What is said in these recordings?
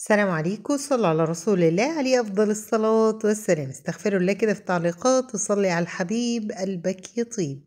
السلام عليكم صلى على رسول الله عليه أفضل الصلاة والسلام استغفروا الله كده في التعليقات وصلي على الحبيب قلبك يطيب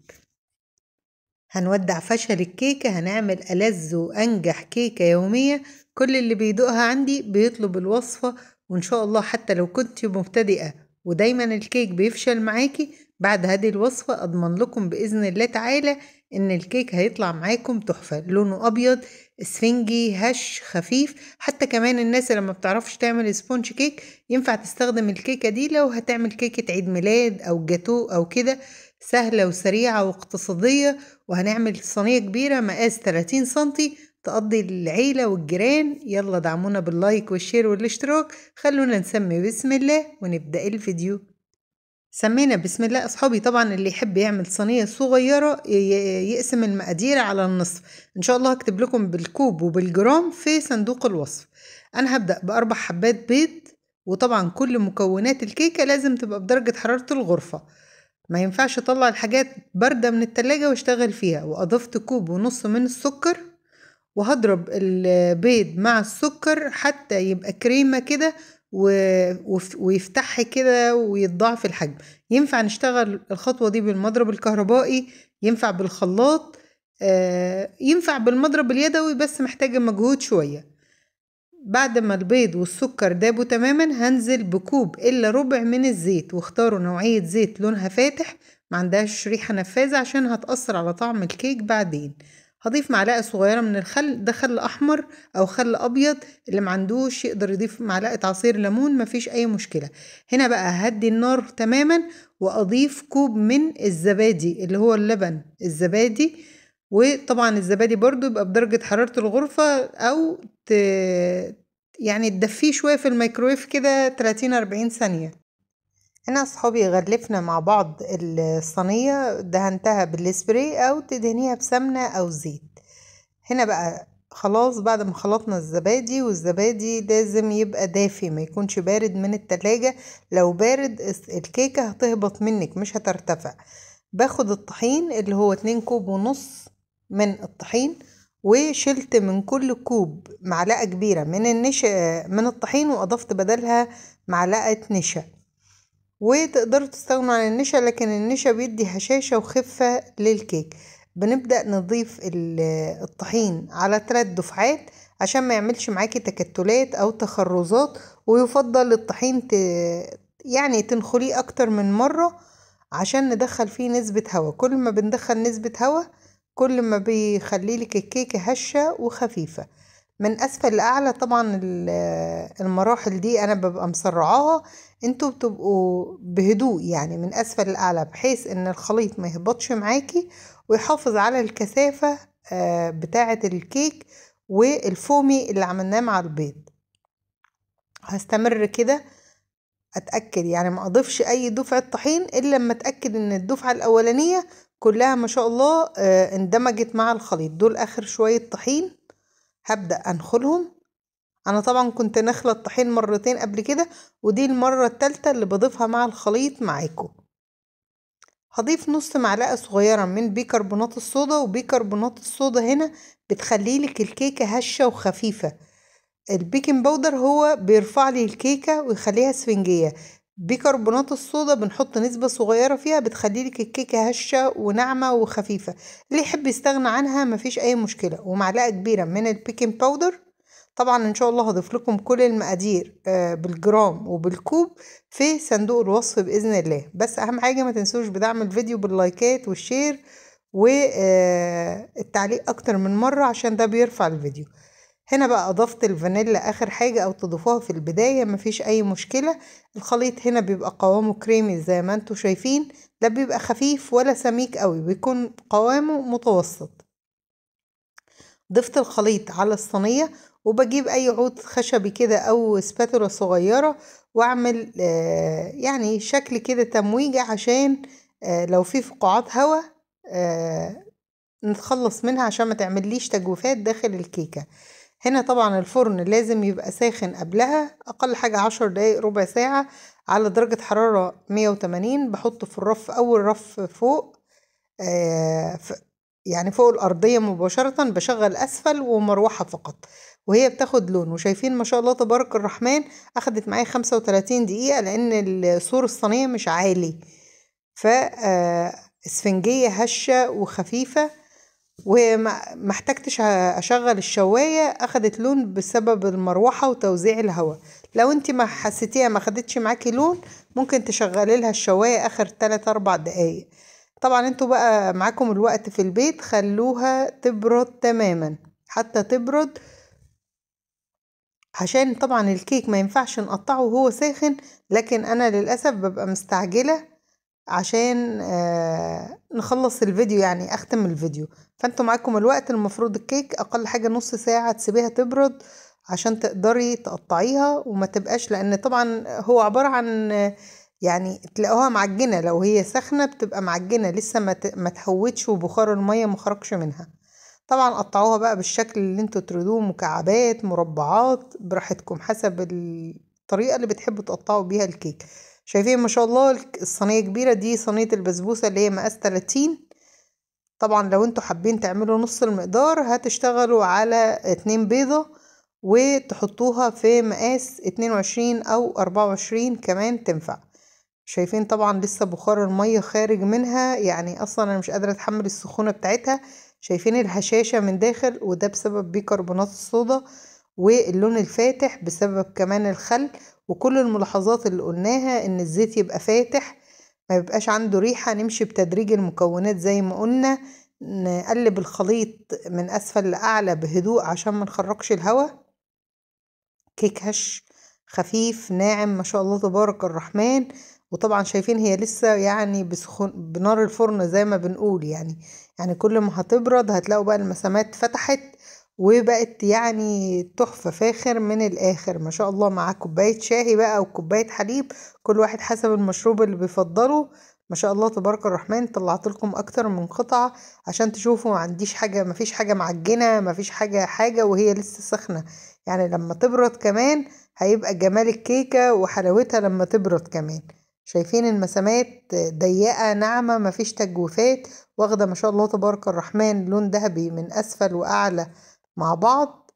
هنودع فشل الكيكة هنعمل ألذ وأنجح كيكة يومية كل اللي بيدوقها عندي بيطلب الوصفة وإن شاء الله حتى لو كنت مبتدئة ودايما الكيك بيفشل معاكي بعد هذه الوصفة أضمن لكم بإذن الله تعالى إن الكيك هيطلع معاكم تحفة لونه أبيض اسفنجي هش خفيف حتى كمان الناس اللي بتعرفش تعمل سبونج كيك ينفع تستخدم الكيكة دي لو هتعمل كيكة عيد ميلاد أو جاتو أو كده سهلة وسريعة واقتصادية وهنعمل صينية كبيرة مقاس 30 سنتي تقضي العيلة والجيران يلا دعمونا باللايك والشير والاشتراك خلونا نسمي بسم الله ونبدأ الفيديو سمينا بسم الله أصحابي طبعا اللي يحب يعمل صينية صغيرة يقسم المقادير على النصف إن شاء الله هكتب لكم بالكوب وبالجرام في صندوق الوصف أنا هبدأ بأربع حبات بيض وطبعا كل مكونات الكيكة لازم تبقى بدرجة حرارة الغرفة ما ينفعش أطلع الحاجات باردة من التلاجة واشتغل فيها وأضفت كوب ونص من السكر وهضرب البيض مع السكر حتى يبقى كريمة كده ويفتح كده ويتضاعف الحجم ينفع نشتغل الخطوة دي بالمضرب الكهربائي ينفع بالخلاط آه، ينفع بالمضرب اليدوي بس محتاجة مجهود شوية بعد ما البيض والسكر دابوا تماما هنزل بكوب إلا ربع من الزيت واختاروا نوعية زيت لونها فاتح ما عندهاش ريحة نفاذة عشان هتأثر على طعم الكيك بعدين هضيف معلقة صغيرة من الخل ده خل أحمر أو خل أبيض اللي معندوش يقدر يضيف معلقة عصير ليمون مفيش أي مشكلة هنا بقى هدي النار تماما وأضيف كوب من الزبادي اللي هو اللبن الزبادي وطبعا الزبادي برضو يبقى بدرجة حرارة الغرفة أو ت... يعني تدفيه شوية في الميكرويف كده 30-40 ثانية هنا صحابي غلفنا مع بعض الصينية دهنتها بالسبراي أو تدهنيها بسمنة أو زيت هنا بقى خلاص بعد ما خلطنا الزبادي والزبادي لازم يبقى دافي ما يكونش بارد من التلاجة لو بارد الكيكة هتهبط منك مش هترتفع باخد الطحين اللي هو اتنين كوب ونص من الطحين وشلت من كل كوب معلقة كبيرة من النشا من الطحين وأضفت بدلها معلقة نشا وتقدروا تستغنوا عن النشا لكن النشا بيدي هشاشة وخفة للكيك بنبدأ نضيف الطحين على ثلاث دفعات عشان ما يعملش معاكي تكتلات او تخرزات ويفضل الطحين ت... يعني تنخليه اكتر من مرة عشان ندخل فيه نسبة هوا كل ما بندخل نسبة هوا كل ما بيخليلك الكيكة هشة وخفيفة من اسفل لاعلى طبعا المراحل دي انا ببقى مسرعاها انتوا بتبقوا بهدوء يعني من اسفل لاعلى بحيث ان الخليط ما يهبطش معاكي ويحافظ على الكثافه آه، بتاعه الكيك والفومي اللي عملناه مع البيض هستمر كده اتاكد يعني ما اضيفش اي دفعه طحين الا لما اتاكد ان الدفعه الاولانيه كلها ما شاء الله آه، اندمجت مع الخليط دول اخر شويه طحين هبدأ أنخلهم أنا طبعا كنت نخلة الطحين مرتين قبل كده ودي المرة التالتة اللي بضيفها مع الخليط معاكم هضيف نص معلقة صغيرة من بيكربونات الصودا وبيكربونات الصودا هنا بتخلي لك الكيكة هشة وخفيفة البيكنج باودر هو بيرفع لي الكيكة ويخليها سفنجية بيكربونات الصودا بنحط نسبة صغيرة فيها بتخليلك الكيكة هشة وناعمة وخفيفة اللي يحب يستغنى عنها مفيش أي مشكلة ومعلقة كبيرة من البيكنج باودر طبعا ان شاء الله هضيف لكم كل المقادير آه، بالجرام وبالكوب في صندوق الوصف باذن الله بس اهم حاجه ما تنسوش بدعم الفيديو باللايكات والشير والتعليق آه، اكتر من مره عشان ده بيرفع الفيديو هنا بقى اضفت الفانيلا اخر حاجة او تضيفوها في البداية مفيش اي مشكلة الخليط هنا بيبقى قوامه كريمي زي ما انتوا شايفين لا بيبقى خفيف ولا سميك قوي بيكون قوامه متوسط ضفت الخليط على الصينية وبجيب اي عود خشبي كده او سباتولا صغيرة واعمل آه يعني شكل كده تمويجة عشان آه لو في فقاعات هواء آه نتخلص منها عشان ما تعمليش تجويفات داخل الكيكه هنا طبعا الفرن لازم يبقى ساخن قبلها أقل حاجة عشر دقايق ربع ساعة على درجة حرارة مية وتمانين بحطه في الرف أول رف فوق آه يعني فوق الأرضية مباشرة بشغل أسفل ومروحة فقط وهي بتاخد لون وشايفين ما شاء الله تبارك الرحمن أخدت معايا خمسة وتلاتين دقيقة لأن سور الصينية مش عالي فإسفنجية آه، هشة وخفيفة وما احتجتش اشغل الشوايه اخدت لون بسبب المروحه وتوزيع الهواء لو انت ما حسيتيها ما خدتش معاكي لون ممكن تشغلي لها الشوايه اخر 3 4 دقائق طبعا انتوا بقى معاكم الوقت في البيت خلوها تبرد تماما حتى تبرد عشان طبعا الكيك ما ينفعش نقطعه وهو ساخن لكن انا للاسف ببقى مستعجله عشان آه، نخلص الفيديو يعني اختم الفيديو فانتوا معاكم الوقت المفروض الكيك اقل حاجة نص ساعة تسيبيها تبرد عشان تقدري تقطعيها وما تبقاش لان طبعا هو عبارة عن يعني تلاقوها معجنة لو هي سخنة بتبقى معجنة لسه ما ما تهوتش وبخار المية ما خرجش منها طبعا قطعوها بقى بالشكل اللي انتوا تريدوه مكعبات مربعات براحتكم حسب الطريقة اللي بتحبوا تقطعوا بيها الكيك شايفين ما شاء الله الصينية كبيرة دي صينية البسبوسة اللي هي مقاس تلاتين طبعا لو انتوا حابين تعملوا نص المقدار هتشتغلوا على اتنين بيضة وتحطوها في مقاس اتنين وعشرين او اربعة وعشرين كمان تنفع شايفين طبعا لسه بخار المية خارج منها يعني اصلا انا مش قادرة اتحمل السخونة بتاعتها شايفين الهشاشة من داخل وده بسبب بيكربونات الصودا واللون الفاتح بسبب كمان الخل وكل الملاحظات اللي قلناها ان الزيت يبقى فاتح ما يبقاش عنده ريحة نمشي بتدريج المكونات زي ما قلنا نقلب الخليط من أسفل لأعلى بهدوء عشان ما نخرجش الهواء كيك هش خفيف ناعم ما شاء الله تبارك الرحمن وطبعا شايفين هي لسه يعني بسخن بنار الفرن زي ما بنقول يعني يعني كل ما هتبرد هتلاقوا بقى المسامات فتحت وبقت يعني تحفة فاخر من الآخر ما شاء الله مع كوباية شاهي بقى وكوبايه حليب كل واحد حسب المشروب اللي بيفضله ما شاء الله تبارك الرحمن طلعت لكم اكتر من قطعة عشان تشوفوا ما عنديش حاجة ما فيش حاجة معجنة ما فيش حاجة حاجة وهي لسه سخنة يعني لما تبرد كمان هيبقى جمال الكيكة وحلاوتها لما تبرد كمان شايفين المسامات ضيقة ناعمة ما فيش تجويفات واخدة ما شاء الله تبارك الرحمن لون ذهبي من اسفل واعلى مع بعض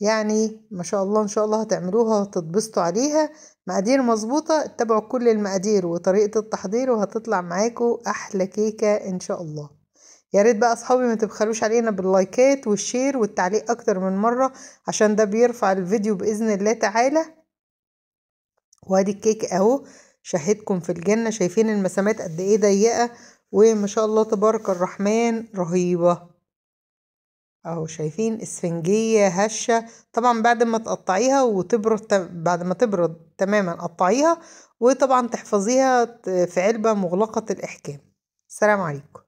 يعني ما شاء الله ان شاء الله هتعملوها هتتبسطوا عليها مقادير مظبوطه اتبعوا كل المقادير وطريقه التحضير وهتطلع معاكم احلى كيكه ان شاء الله يا ريت بقى اصحابي ما تبخلوش علينا باللايكات والشير والتعليق اكتر من مره عشان ده بيرفع الفيديو باذن الله تعالى وادي الكيك اهو شاهدكم في الجنه شايفين المسامات قد ايه ضيقه وما شاء الله تبارك الرحمن رهيبه اهو شايفين اسفنجية هشة طبعا بعد ما تقطعيها وتبرد بعد ما تبرد تماما قطعيها وطبعا تحفظيها في علبة مغلقة الإحكام السلام عليكم